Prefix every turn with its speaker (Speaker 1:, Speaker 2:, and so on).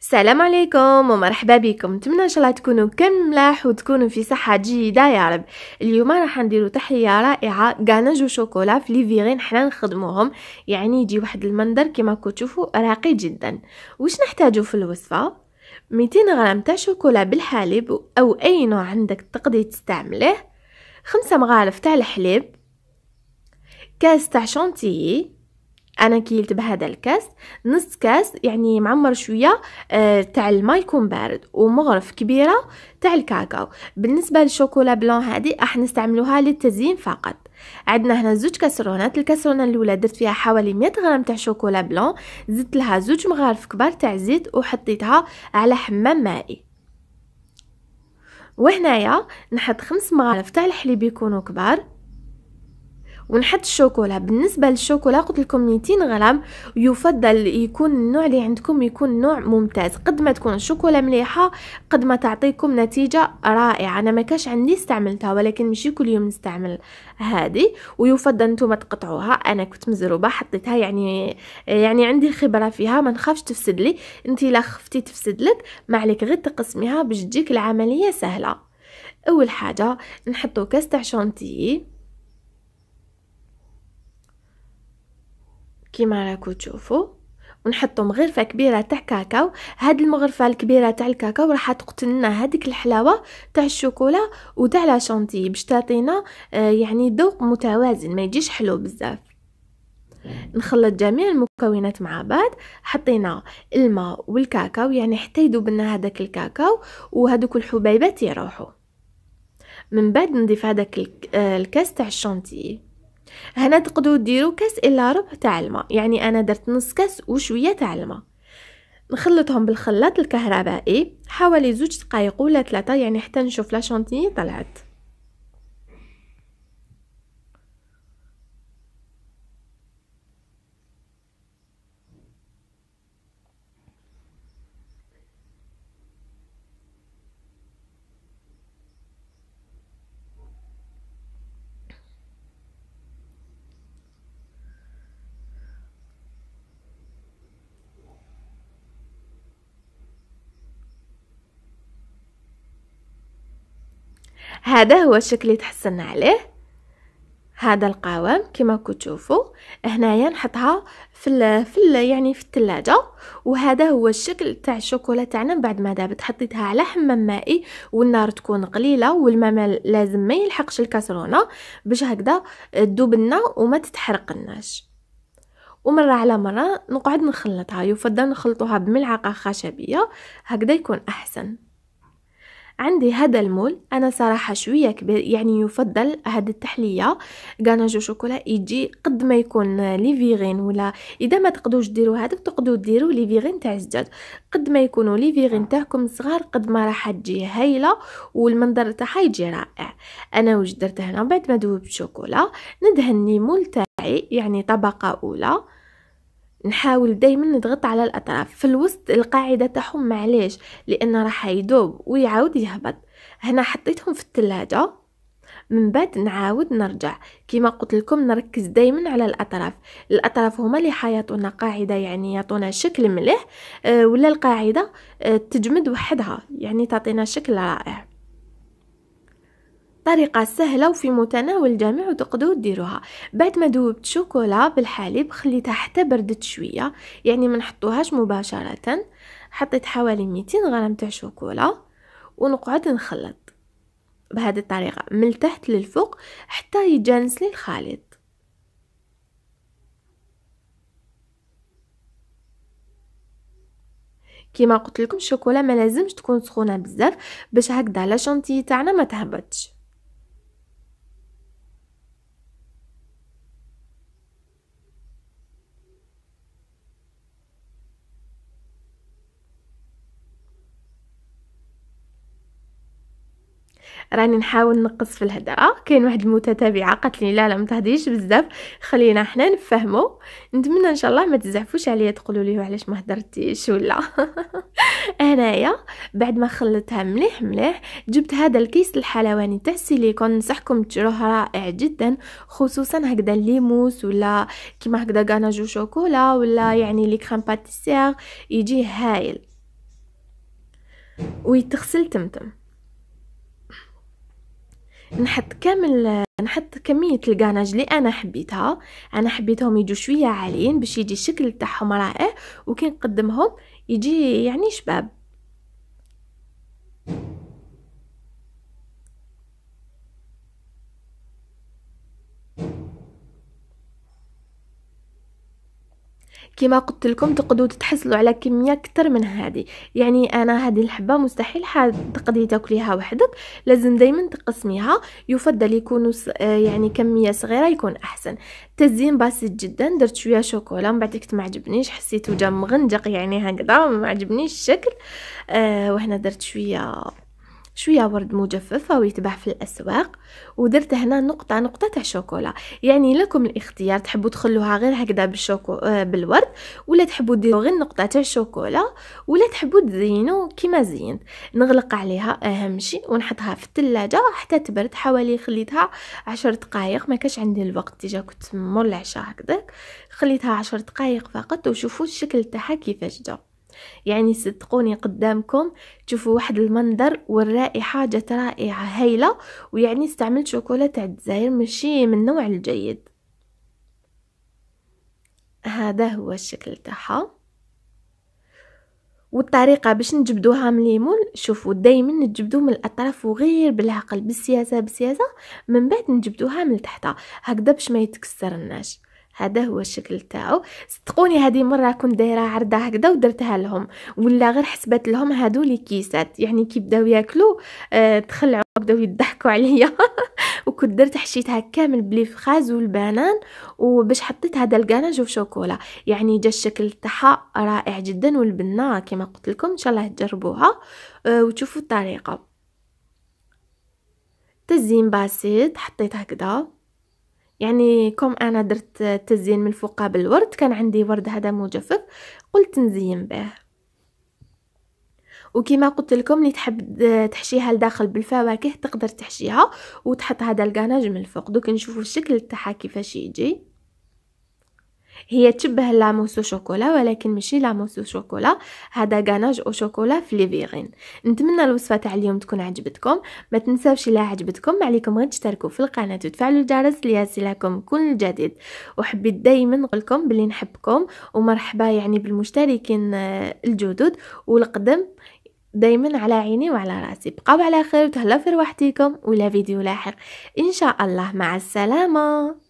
Speaker 1: السلام عليكم ومرحبا بكم نتمنى ان شاء الله تكونوا كامل ملاح وتكونوا في صحه جيده يا رب اليوم راح نديروا تحيه رائعه غاناج وشوكولا في ليفيرين حنا نخدموهم يعني يجي واحد المنظر كما راكم تشوفوا راقي جدا واش نحتاجو في الوصفه 200 غرام تاع شوكولا بالحليب او اي نوع عندك تقدري تستعمله خمسة مغارف تاع الحليب كاس تاع شونتيي انا كيلت بهذا الكاس نص كاس يعني معمر شويه آه تاع الماء يكون بارد ومغرف كبيره تاع الكاكاو بالنسبه للشوكولا بلون هذه راح نستعملوها للتزيين فقط عندنا هنا زوج كاسرونات الكاسرونه الاولى درت فيها حوالي 100 غرام تاع شوكولا بلون زدت لها زوج مغارف كبار تاع زيت وحطيتها على حمام مائي وهنايا نحط خمس مغارف تاع الحليب يكونوا كبار ونحط الشوكولا بالنسبه للشوكولا قلت لكم 200 غرام يفضل يكون النوع اللي عندكم يكون نوع ممتاز قد ما تكون الشوكولا مليحه قد ما تعطيكم نتيجه رائعه انا ما كاش عندي استعملتها ولكن مشي كل يوم نستعمل هذه ويفضل نتوما تقطعوها انا كنت مزروبه حطيتها يعني يعني عندي خبره فيها ما نخافش تفسد لي انت لا خفتي تفسد لك ما عليك غير تقسميها باش تجيك العمليه سهله اول حاجه نحطو كاس تاع شونتيي كيما راكو تشوفوا ونحطهم مغرفه كبيره تاع كاكاو هاد المغرفه الكبيره تاع الكاكاو راح تقتل لنا هذيك الحلاوه تاع الشوكولا وتاع شونتي باش تعطينا آه، يعني ذوق متوازن ما يجيش حلو بزاف نخلط جميع المكونات مع بعض حطينا الماء والكاكاو يعني حتى يذوب لنا هذاك الكاكاو وهذوك الحبيبات يروحوا من بعد نضيف هذاك آه، الكاس تاع الشونتيه هنا تقدروا ديروا كاس الا ربع تاع الماء يعني انا درت نص كاس وشويه تاع الماء نخلطهم بالخلاط الكهربائي حوالي زوج دقائق ولا ثلاثه يعني حتى نشوف لاشونتيني طلعت هذا هو الشكل اللي تحصلنا عليه هذا القوام كما كتشوفوا هنايا نحطها في الـ في الـ يعني في الثلاجه وهذا هو الشكل تاع الشوكولا تاعنا بعد ما دابت حطيتها على حمام مائي والنار تكون قليله والماء لازم ما يلحقش الكاسرونه باش هكذا تذوب لنا وما تتحرق لناش ومرة على مرة نقعد نخلطها يفضل نخلطوها بملعقة خشبية هكذا يكون أحسن عندي هذا المول انا صراحه شويه كبير يعني يفضل هاد التحليه غاناجو شوكولا يجي قد ما يكون لي فيغين ولا اذا ما تقدوش ديروا هذاك تقدروا ديروا لي فيغين تاع الزجاج قد ما يكونوا لي فيغين تاعكم صغار قد ما راح تجي هايله والمنظر تاعها يجي رائع انا واش درت هنا بعد ما ذوبت شوكولا ندهن لي مول تاعي يعني طبقه اولى نحاول دايما نضغط على الاطراف في الوسط القاعده تاعهم معليش لان راح يدوب ويعاود يهبط هنا حطيتهم في الثلاجه من بعد نعاود نرجع كما قلت لكم نركز دائما على الاطراف الاطراف هما اللي حيعطونا قاعده يعني يعطونا شكل مليح آه، ولا القاعده آه، تجمد وحدها يعني تعطينا شكل رائع طريقة سهلة وفي متناول الجميع وتقدروا ديروها بعد ما ذوبت شوكولا بالحليب خليتها حتى بردت شوية يعني ما نحطوهاش مباشرة حطيت حوالي 200 غرام تاع شوكولا ونقعد نخلط بهذه الطريقة من التحت للفوق حتى يجانس لي الخليط كيما قلت لكم الشوكولا ما لازمش تكون سخونه بزاف باش هكذا لا شونتي تاعنا ما تهبطش راني نحاول نقص في الهضره كاين واحد المتتابعه قالت لي لا لا ما تهديش بزاف خلينا حنا نفهمو نتمنى ان شاء الله ما تزعفوش عليا تقولوا لي علاش ما هدرتيش ولا هنايا بعد ما خلطتها مليح مليح جبت هذا الكيس الحلواني تاع السيليكون نصحكم تشروه رائع جدا خصوصا هكذا الليموس ولا كيما هكذا كاناجو شوكولا ولا يعني لي كريم باتيسير يجي هايل ويتغسل تمتم نحط كامل نحط كمية القناج اللي أنا حبيتها أنا حبيتهم يجوا شوية عاليين باش يجي الشكل تاعهم رائع وكي نقدمهم يجي يعني شباب كما قلت لكم تقدروا تتحصلوا على كميه اكثر من هذه يعني انا هذه الحبه مستحيل تقدري تاكليها وحدك لازم دائما تقسميها يفضل يكون آه، يعني كميه صغيره يكون احسن تزيين بسيط جدا درت شويه شوكولا من بعد كنت معجبنيش حسيته جا مغنجق يعني هكذا ما عجبنيش الشكل آه وهنا درت شويه شويه ورد مجفف او يتباع في الاسواق ودرت هنا نقطه نقطه تاع شوكولا يعني لكم الاختيار تحبوا تخلوها غير هكذا بالشوكو آه، بالورد ولا تحبوا ديروا غير نقطه تاع شوكولا ولا تحبوا تزينوا كيما زينت نغلق عليها اهم شيء ونحطها في الثلاجه حتى تبرد حوالي خليتها عشر دقائق ما كاش عندي الوقت ديجا كنت مر العشاء هكذا خليتها عشر دقائق فقط وشوفوا الشكل تاعها كيفاش جا يعني صدقوني قدامكم تشوفوا واحد المنظر والرائحة جات رائعة هايلة ويعني استعملت شوكولا تاع الجزائر ماشي من النوع الجيد هذا هو الشكل تاعها والطريقه باش نجبدوها من الليمون شوفوا دائما نجبدو من الاطراف وغير بالعقل بالسياسه بالسياسه من بعد نجبدوها من تحتها هكذا باش ما يتكسرناش هذا هو الشكل تاعو صدقوني هذه مره كنت دايره عرضه هكذا ودرتها لهم ولا غير حسبت لهم هادو لي كيسات يعني كي بداو ياكلوا أه تخلعوا بداو يضحكوا عليا وكنت درت حشيتها كامل بلي فخاز والبنان وباش حطيت هذا الكاناج وشوكولا يعني جا الشكل تاعها رائع جدا والبنه كما قلت لكم ان شاء الله تجربوها أه وتشوفوا الطريقه تزيين بسيط حطيت هكذا يعني كوم انا درت التزيين من فوقها بالورد كان عندي ورد هذا مجفف قلت نزين به وكما قلت لكم اللي تحب تحشيها لداخل بالفواكه تقدر تحشيها وتحط هذا الكاناج من الفوق دوك نشوفوا الشكل تاعها كيفاش يجي هي تشبه لاموسو شوكولا ولكن ماشي لاموسو شوكولا هذا غاناج او شوكولا فليفيرين نتمنى الوصفه تاع اليوم تكون عجبتكم ما تنساوش الا عجبتكم عليكم غير تشتركوا في القناه وتفعلوا الجرس ليصلكم كل جديد وحبيت دائما نقول لكم بلي نحبكم ومرحبا يعني بالمشتركين آه، الجدد والقدم دايما على عيني وعلى راسي بقاو على خير وتهلاو في رواحتكم ولا فيديو لاحق ان شاء الله مع السلامه